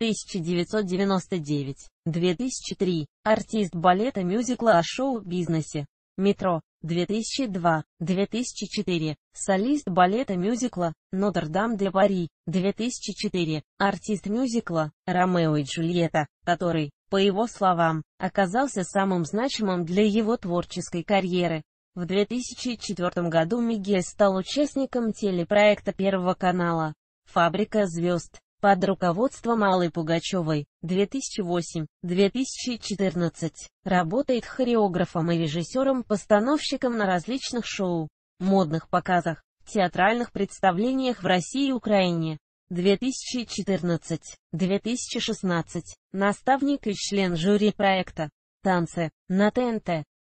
1999-2003, артист балета мюзикла о шоу-бизнесе. Метро, 2002, 2004, солист балета мюзикла «Нотр-Дам де Пари», 2004, артист мюзикла «Ромео и Джульетта», который, по его словам, оказался самым значимым для его творческой карьеры. В 2004 году Мигель стал участником телепроекта Первого канала «Фабрика звезд», под руководством Аллы Пугачевой, 2008-2014, работает хореографом и режиссером-постановщиком на различных шоу, модных показах, театральных представлениях в России и Украине. 2014-2016, наставник и член жюри проекта «Танцы» на ТНТ.